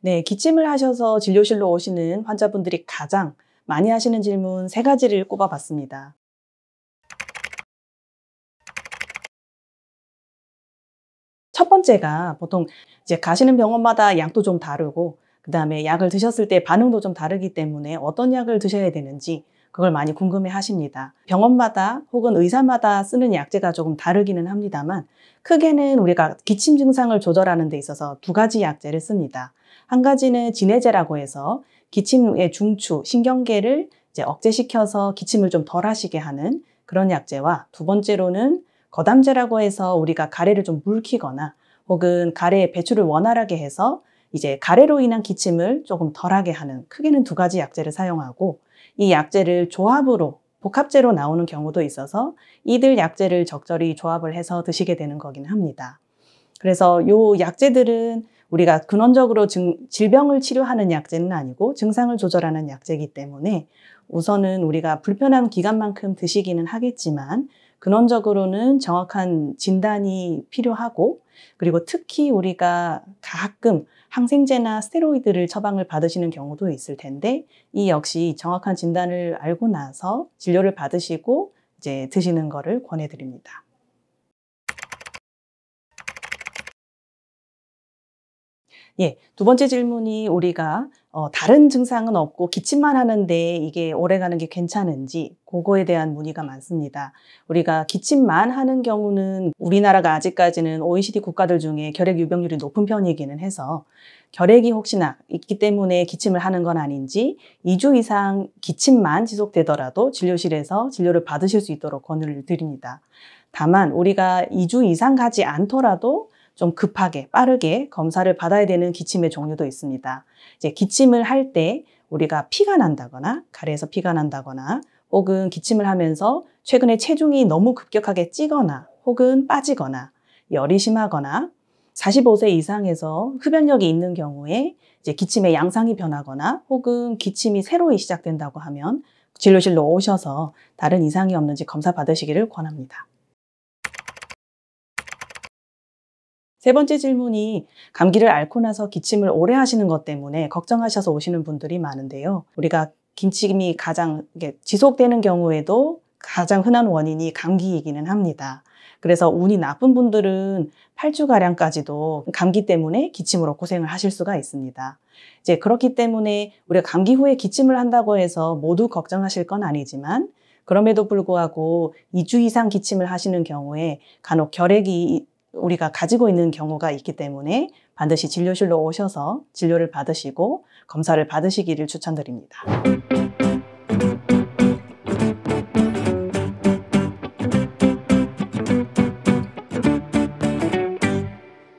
네, 기침을 하셔서 진료실로 오시는 환자분들이 가장 많이 하시는 질문 세 가지를 꼽아봤습니다. 첫 번째가 보통 이제 가시는 병원마다 약도 좀 다르고 그 다음에 약을 드셨을 때 반응도 좀 다르기 때문에 어떤 약을 드셔야 되는지 그걸 많이 궁금해 하십니다. 병원마다 혹은 의사마다 쓰는 약제가 조금 다르기는 합니다만 크게는 우리가 기침 증상을 조절하는 데 있어서 두 가지 약제를 씁니다. 한 가지는 진해제라고 해서 기침의 중추, 신경계를 이제 억제시켜서 기침을 좀 덜 하시게 하는 그런 약제와 두 번째로는 거담제라고 해서 우리가 가래를 좀 물키거나 혹은 가래의 배출을 원활하게 해서 이제 가래로 인한 기침을 조금 덜하게 하는 크게는 두 가지 약제를 사용하고 이 약제를 조합으로 복합제로 나오는 경우도 있어서 이들 약제를 적절히 조합을 해서 드시게 되는 거긴 합니다. 그래서 요 약제들은 우리가 근원적으로 증, 질병을 치료하는 약제는 아니고 증상을 조절하는 약제이기 때문에 우선은 우리가 불편한 기간만큼 드시기는 하겠지만 근원적으로는 정확한 진단이 필요하고 그리고 특히 우리가 가끔 항생제나 스테로이드를 처방을 받으시는 경우도 있을 텐데 이 역시 정확한 진단을 알고 나서 진료를 받으시고 이제 드시는 거를 권해드립니다. 예, 두 번째 질문이 우리가 어, 다른 증상은 없고 기침만 하는데 이게 오래가는 게 괜찮은지 그거에 대한 문의가 많습니다. 우리가 기침만 하는 경우는 우리나라가 아직까지는 OECD 국가들 중에 결핵 유병률이 높은 편이기는 해서 결핵이 혹시나 있기 때문에 기침을 하는 건 아닌지 2주 이상 기침만 지속되더라도 진료실에서 진료를 받으실 수 있도록 권유를 드립니다. 다만 우리가 2주 이상 가지 않더라도 좀 급하게 빠르게 검사를 받아야 되는 기침의 종류도 있습니다. 이제 기침을 할 때 우리가 피가 난다거나 가래에서 피가 난다거나 혹은 기침을 하면서 최근에 체중이 너무 급격하게 찌거나 혹은 빠지거나 열이 심하거나 45세 이상에서 흡연력이 있는 경우에 이제 기침의 양상이 변하거나 혹은 기침이 새로이 시작된다고 하면 진료실로 오셔서 다른 이상이 없는지 검사 받으시기를 권합니다. 세 번째 질문이 감기를 앓고 나서 기침을 오래 하시는 것 때문에 걱정하셔서 오시는 분들이 많은데요. 우리가 기침이 가장 지속되는 경우에도 가장 흔한 원인이 감기이기는 합니다. 그래서 운이 나쁜 분들은 8주가량까지도 감기 때문에 기침으로 고생을 하실 수가 있습니다. 이제 그렇기 때문에 우리가 감기 후에 기침을 한다고 해서 모두 걱정하실 건 아니지만 그럼에도 불구하고 2주 이상 기침을 하시는 경우에 간혹 결핵이 우리가 가지고 있는 경우가 있기 때문에 반드시 진료실로 오셔서 진료를 받으시고 검사를 받으시기를 추천드립니다.